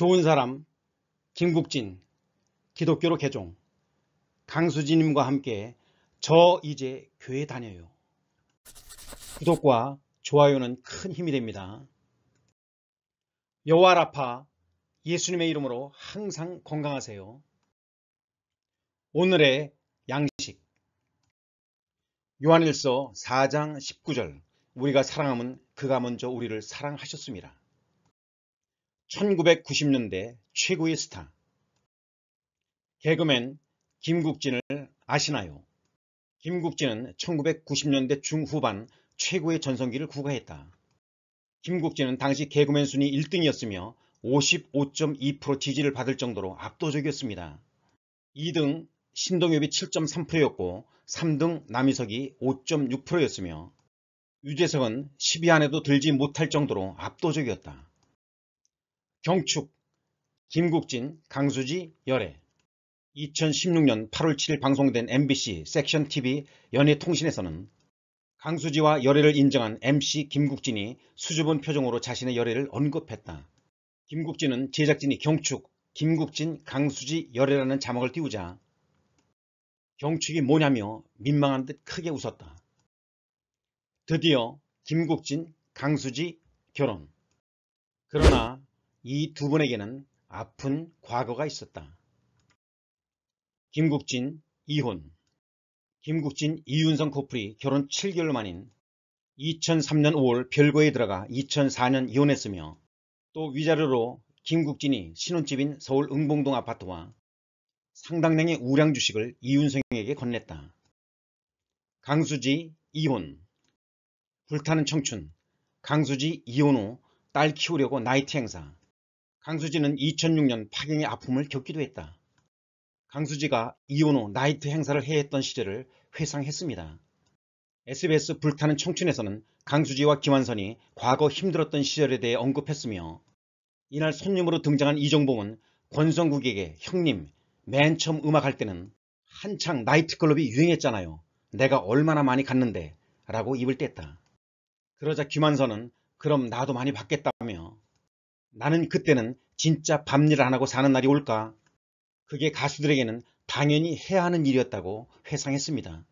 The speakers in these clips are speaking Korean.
좋은 사람 김국진 기독교로 개종 강수진님과 함께 저 이제 교회 다녀요. 구독과 좋아요는 큰 힘이 됩니다. 여호와라파 예수님의 이름으로 항상 건강하세요. 오늘의 양식 요한일서 4장 19절 우리가 사랑하은 그가 먼저 우리를 사랑하셨습니다. 1990년대 최고의 스타 개그맨 김국진을 아시나요? 김국진은 1990년대 중후반 최고의 전성기를 구가했다. 김국진은 당시 개그맨 순위 1등이었으며 55.2% 지지를 받을 정도로 압도적이었습니다. 2등 신동엽이 7.3%였고 3등 남희석이 5.6%였으며 유재석은 10위 안에도 들지 못할 정도로 압도적이었다. 경축 김국진, 강수지, 열애 2016년 8월 7일 방송된 MBC 섹션 TV 연예통신에서는 강수지와 열애를 인정한 MC 김국진이 수줍은 표정으로 자신의 열애를 언급했다. 김국진은 제작진이 경축, 김국진, 강수지, 열애라는 자막을 띄우자 경축이 뭐냐며 민망한 듯 크게 웃었다. 드디어 김국진, 강수지 결혼. 그러나 이두 분에게는 아픈 과거가 있었다. 김국진 이혼 김국진 이윤성 커플이 결혼 7개월 만인 2003년 5월 별거에 들어가 2004년 이혼했으며 또 위자료로 김국진이 신혼집인 서울 응봉동 아파트와 상당량의 우량 주식을 이윤성에게 건넸다. 강수지 이혼 불타는 청춘 강수지 이혼 후 딸 키우려고 나이트 행사 강수지는 2006년 파경의 아픔을 겪기도 했다. 강수지가 이혼 후 나이트 행사를 해했던 시절을 회상했습니다. SBS 불타는 청춘에서는 강수지와 김완선이 과거 힘들었던 시절에 대해 언급했으며 이날 손님으로 등장한 이정봉은 권성국에게 형님 맨 처음 음악할 때는 한창 나이트클럽이 유행했잖아요. 내가 얼마나 많이 갔는데 라고 입을 뗐다. 그러자 김완선은 그럼 나도 많이 받겠다며 나는 그때는 진짜 밤일 을안 하고 사는 날이 올까? 그게 가수들에게는 당연히 해야 하는 일이었다고 회상했습니다.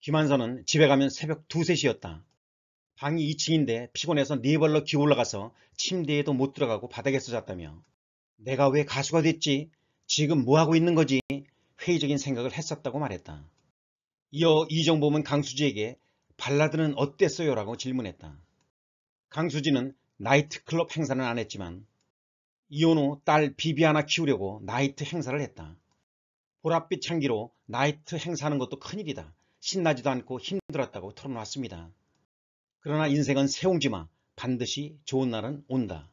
김한선은 집에 가면 새벽 2, 3시였다. 방이 2층인데 피곤해서 네벌러 기어 올라가서 침대에도 못 들어가고 바닥에서 잤다며 내가 왜 가수가 됐지? 지금 뭐하고 있는 거지? 회의적인 생각을 했었다고 말했다. 이어 이정범은 강수지에게 발라드는 어땠어요? 라고 질문했다. 강수지는 나이트클럽 행사는 안 했지만 이혼 후 딸 비비아나 키우려고 나이트 행사를 했다. 보랏빛 향기로 나이트 행사하는 것도 큰일이다. 신나지도 않고 힘들었다고 털어놨습니다. 그러나 인생은 세옹지마 반드시 좋은 날은 온다.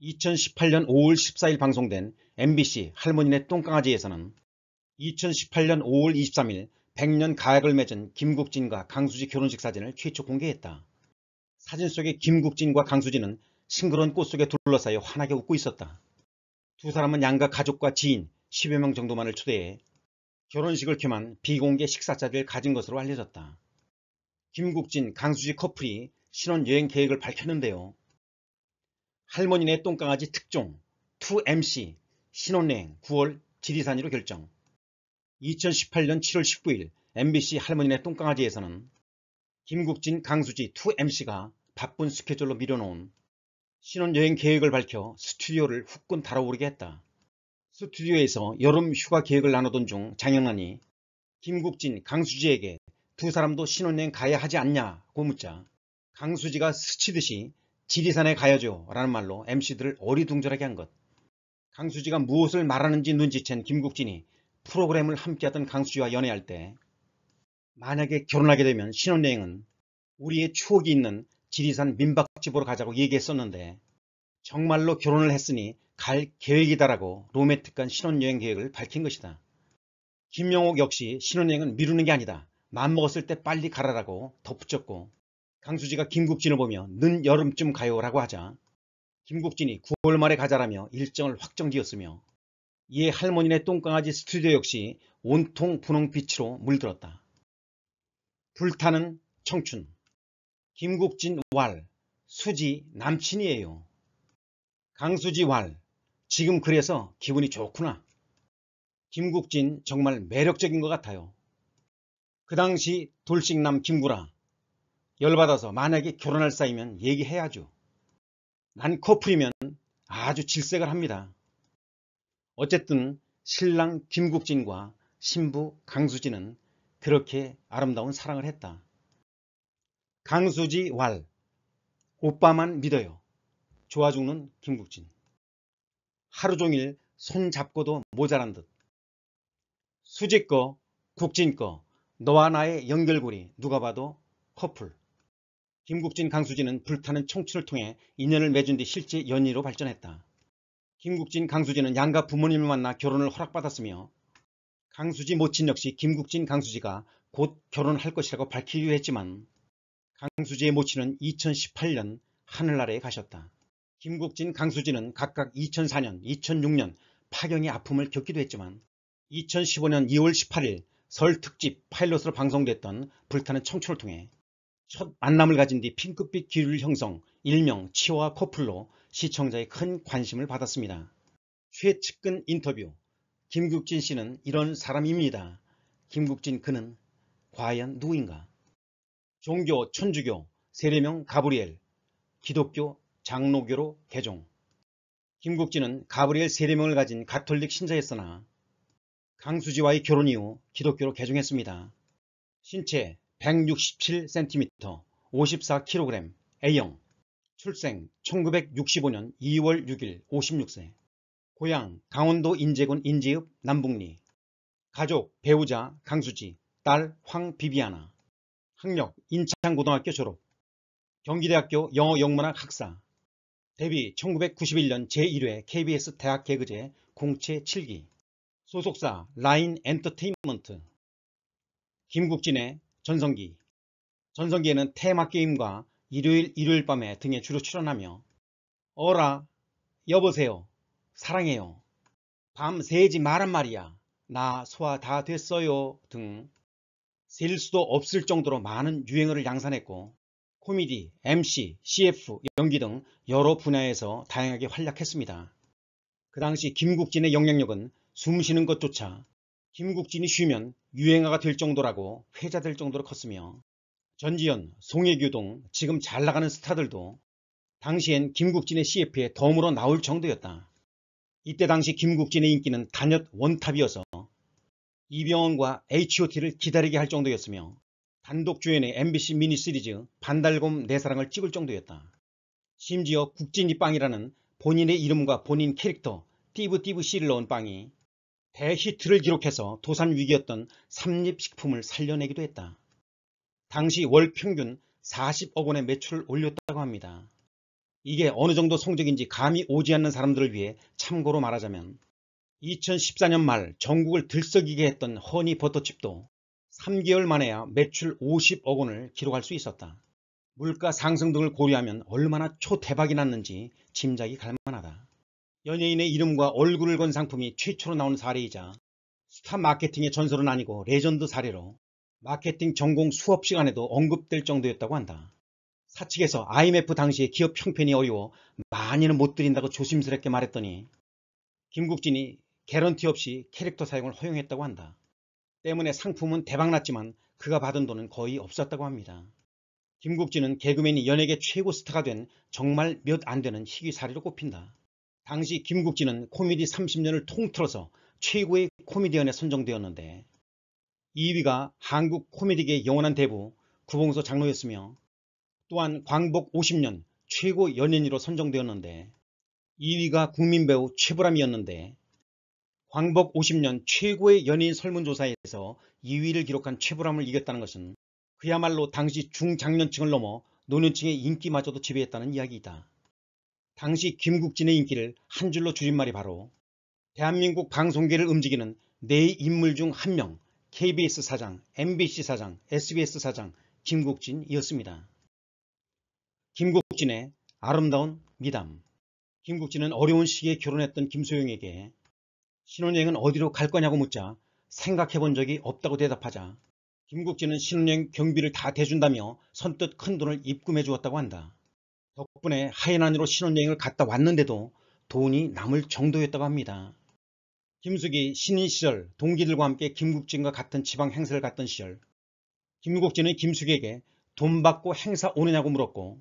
2018년 5월 14일 방송된 MBC 할머니네 똥강아지에서는 2018년 5월 23일 100년 가약을 맺은 김국진과 강수지 결혼식 사진을 최초 공개했다. 사진 속의 김국진과 강수진은 싱그러운 꽃 속에 둘러싸여 환하게 웃고 있었다. 두 사람은 양가 가족과 지인 10여 명 정도만을 초대해 결혼식을 겸한 비공개 식사 자리를 가진 것으로 알려졌다. 김국진, 강수지 커플이 신혼여행 계획을 밝혔는데요. 할머니네 똥강아지 특종 2MC 신혼여행 9월 지리산으로 결정 2018년 7월 19일 MBC 할머니네 똥강아지에서는 김국진, 강수지 2MC가 바쁜 스케줄로 밀어놓은 신혼여행 계획을 밝혀 스튜디오를 후끈 달아오르게 했다. 스튜디오에서 여름 휴가 계획을 나누던 중 장영란이 김국진, 강수지에게 두 사람도 신혼여행 가야 하지 않냐고 묻자 강수지가 스치듯이 지리산에 가야죠 라는 말로 MC들을 어리둥절하게 한 것. 강수지가 무엇을 말하는지 눈치챈 김국진이 프로그램을 함께하던 강수지와 연애할 때 만약에 결혼하게 되면 신혼여행은 우리의 추억이 있는 지리산 민박집으로 가자고 얘기했었는데 정말로 결혼을 했으니 갈 계획이다라고 로맨틱한 신혼여행 계획을 밝힌 것이다. 김영옥 역시 신혼여행은 미루는 게 아니다. 맘먹었을 때 빨리 가라라고 덧붙였고 강수지가 김국진을 보며 는 여름쯤 가요라고 하자 김국진이 9월 말에 가자라며 일정을 확정지었으며 이에 할머니네 똥강아지 스튜디오 역시 온통 분홍빛으로 물들었다. 불타는 청춘 김국진 왈, 수지 남친이에요. 강수지 왈, 지금 그래서 기분이 좋구나. 김국진 정말 매력적인 것 같아요. 그 당시 돌싱남 김구라, 열받아서 만약에 결혼할 사이면 얘기해야죠. 난 커플이면 아주 질색을 합니다. 어쨌든 신랑 김국진과 신부 강수진은 그렇게 아름다운 사랑을 했다. 강수지 왈 오빠만 믿어요. 좋아 죽는 김국진 하루 종일 손잡고도 모자란 듯 수지 거 국진 거 너와 나의 연결고리 누가 봐도 커플 김국진 강수지는 불타는 청춘을 통해 인연을 맺은 뒤 실제 연인으로 발전했다. 김국진 강수지는 양가 부모님을 만나 결혼을 허락받았으며 강수지 모친 역시 김국진 강수지가 곧 결혼할 것이라고 밝히기도 했지만 강수지의 모친은 2018년 하늘나라에 가셨다. 김국진, 강수지는 각각 2004년, 2006년 파경의 아픔을 겪기도 했지만 2015년 2월 18일 설 특집 파일럿으로 방송됐던 불타는 청춘을 통해 첫 만남을 가진 뒤 핑크빛 기류를 형성, 일명 치와 커플로 시청자의 큰 관심을 받았습니다. 최측근 인터뷰 김국진 씨는 이런 사람입니다. 김국진 그는 과연 누구인가? 종교 천주교, 세례명 가브리엘, 기독교 장로교로 개종. 김국진은 가브리엘 세례명을 가진 가톨릭 신자였으나 강수지와의 결혼 이후 기독교로 개종했습니다. 신체 167cm, 54kg, A형, 출생 1965년 2월 6일 56세, 고향 강원도 인제군 인제읍 남북리, 가족 배우자 강수지, 딸 황비비아나, 학력, 인창고등학교 졸업, 경기대학교 영어영문학 학사, 데뷔 1991년 제1회 KBS 대학 개그제 공채 7기, 소속사 라인 엔터테인먼트, 김국진의 전성기, 전성기에는 테마게임과 일요일 일요일 밤에 등에 주로 출연하며 어라, 여보세요, 사랑해요, 밤 새지 말한 말이야, 나 소화 다 됐어요 등셀 수도 없을 정도로 많은 유행어를 양산했고 코미디, MC, CF, 연기 등 여러 분야에서 다양하게 활약했습니다. 그 당시 김국진의 영향력은 숨쉬는 것조차 김국진이 쉬면 유행어가 될 정도라고 회자될 정도로 컸으며 전지현, 송혜교 등 지금 잘 나가는 스타들도 당시엔 김국진의 CF에 덤으로 나올 정도였다. 이때 당시 김국진의 인기는 단연 원탑이어서 이병헌과 H.O.T를 기다리게 할 정도였으며 단독 주연의 MBC 미니시리즈 반달곰 내 사랑을 찍을 정도였다. 심지어 국진이 빵이라는 본인의 이름과 본인 캐릭터 띠부띠부 씨를 넣은 빵이 대히트를 기록해서 도산 위기였던 삼립식품을 살려내기도 했다. 당시 월 평균 40억 원의 매출을 올렸다고 합니다. 이게 어느 정도 성적인지 감이 오지 않는 사람들을 위해 참고로 말하자면 2014년 말 전국을 들썩이게 했던 허니버터칩도 3개월 만에야 매출 50억 원을 기록할 수 있었다. 물가 상승 등을 고려하면 얼마나 초대박이 났는지 짐작이 갈만하다. 연예인의 이름과 얼굴을 건 상품이 최초로 나온 사례이자 스타 마케팅의 전설은 아니고 레전드 사례로 마케팅 전공 수업 시간에도 언급될 정도였다고 한다. 사측에서 IMF 당시의 기업 형편이 어려워 많이는 못 드린다고 조심스럽게 말했더니 김국진이 개런티 없이 캐릭터 사용을 허용했다고 한다. 때문에 상품은 대박났지만 그가 받은 돈은 거의 없었다고 합니다. 김국진은 개그맨이 연예계 최고 스타가 된 정말 몇 안 되는 희귀사례로 꼽힌다. 당시 김국진은 코미디 30년을 통틀어서 최고의 코미디언에 선정되었는데 2위가 한국 코미디계의 영원한 대부 구봉서 장로였으며 또한 광복 50년 최고 연예인으로 선정되었는데 2위가 국민배우 최보람이었는데 광복 50년 최고의 연예인 설문조사에서 2위를 기록한 최불암을 이겼다는 것은 그야말로 당시 중장년층을 넘어 노년층의 인기마저도 지배했다는 이야기이다. 당시 김국진의 인기를 한 줄로 줄인 말이 바로 대한민국 방송계를 움직이는 네 인물 중 한 명, KBS 사장, MBC 사장, SBS 사장 김국진이었습니다. 김국진의 아름다운 미담 김국진은 어려운 시기에 결혼했던 김소영에게 신혼여행은 어디로 갈 거냐고 묻자 생각해 본 적이 없다고 대답하자 김국진은 신혼여행 경비를 다 대준다며 선뜻 큰 돈을 입금해 주었다고 한다. 덕분에 하이난으로 신혼여행을 갔다 왔는데도 돈이 남을 정도였다고 합니다. 김숙이 신인 시절 동기들과 함께 김국진과 같은 지방 행사를 갔던 시절 김국진은 김숙에게 돈 받고 행사 오느냐고 물었고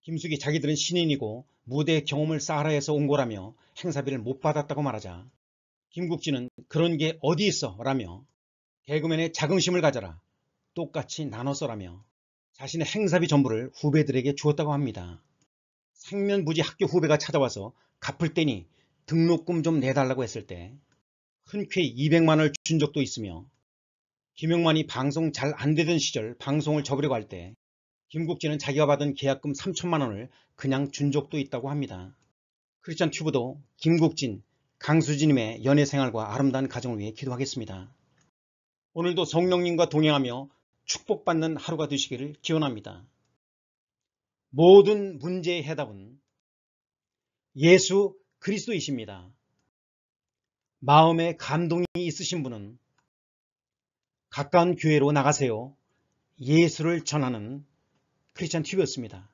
김숙이 자기들은 신인이고 무대 경험을 쌓아라 해서 온 거라며 행사비를 못 받았다고 말하자 김국진은 그런 게 어디 있어 라며 개그맨의 자긍심을 가져라 똑같이 나눠서라며 자신의 행사비 전부를 후배들에게 주었다고 합니다. 생면부지 학교 후배가 찾아와서 갚을 때니 등록금 좀 내달라고 했을 때 흔쾌히 200만원을 준 적도 있으며 김영만이 방송 잘 안되던 시절 방송을 접으려고 할 때 김국진은 자기가 받은 계약금 3천만원을 그냥 준 적도 있다고 합니다. 크리스찬 튜브도 김국진, 강수진님의 연애생활과 아름다운 가정을 위해 기도하겠습니다. 오늘도 성령님과 동행하며 축복받는 하루가 되시기를 기원합니다. 모든 문제의 해답은 예수 그리스도이십니다. 마음에 감동이 있으신 분은 가까운 교회로 나가세요. 예수를 전하는 크리스찬 TV였습니다.